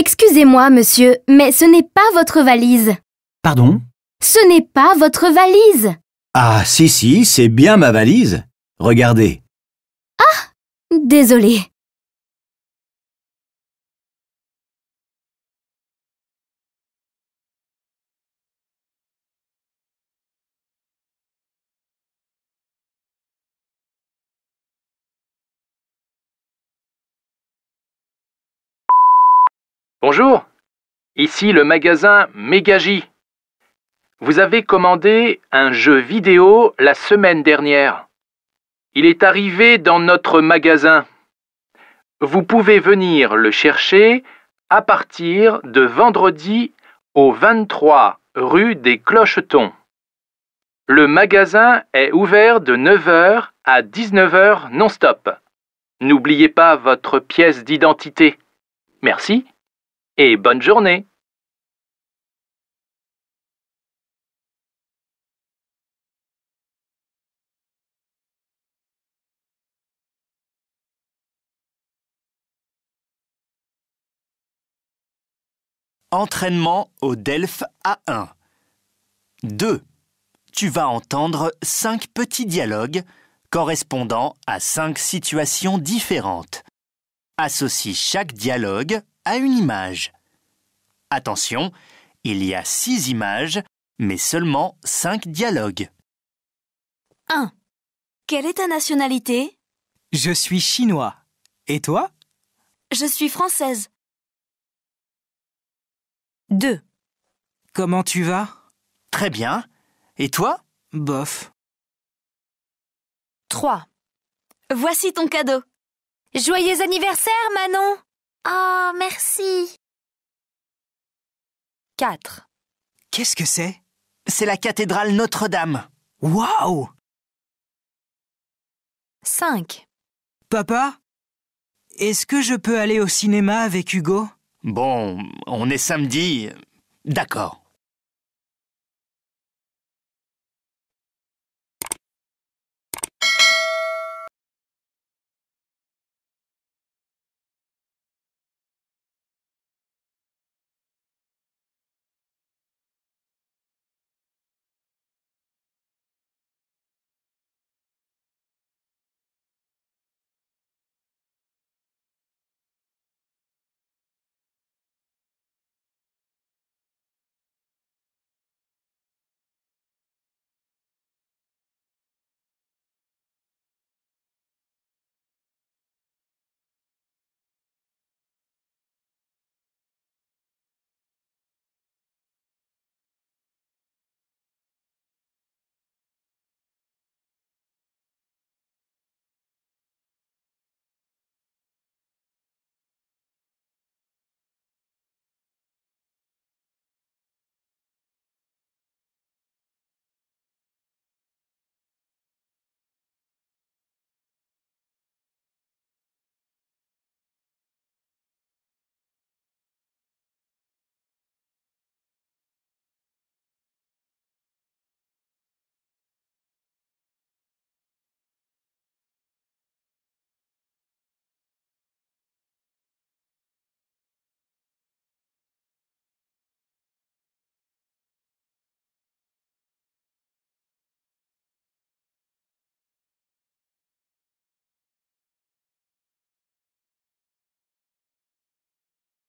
Excusez-moi, monsieur, mais ce n'est pas votre valise. Pardon Ce n'est pas votre valise. Ah, si, si, c'est bien ma valise. Regardez. Ah Désolée. Bonjour, ici le magasin Megaji. Vous avez commandé un jeu vidéo la semaine dernière. Il est arrivé dans notre magasin. Vous pouvez venir le chercher à partir de vendredi au 23 rue des Clochetons. Le magasin est ouvert de 9h à 19h non-stop. N'oubliez pas votre pièce d'identité. Merci et bonne journée Entraînement au DELF A1 2. Tu vas entendre cinq petits dialogues correspondant à cinq situations différentes. Associe chaque dialogue à une image. Attention, il y a six images, mais seulement cinq dialogues. 1. Quelle est ta nationalité Je suis chinois. Et toi Je suis française. 2. Comment tu vas Très bien. Et toi Bof. 3. Voici ton cadeau. Joyeux anniversaire, Manon Ah 4. Qu'est-ce que c'est C'est la cathédrale Notre-Dame. Waouh 5. Papa Est-ce que je peux aller au cinéma avec Hugo Bon, on est samedi. D'accord.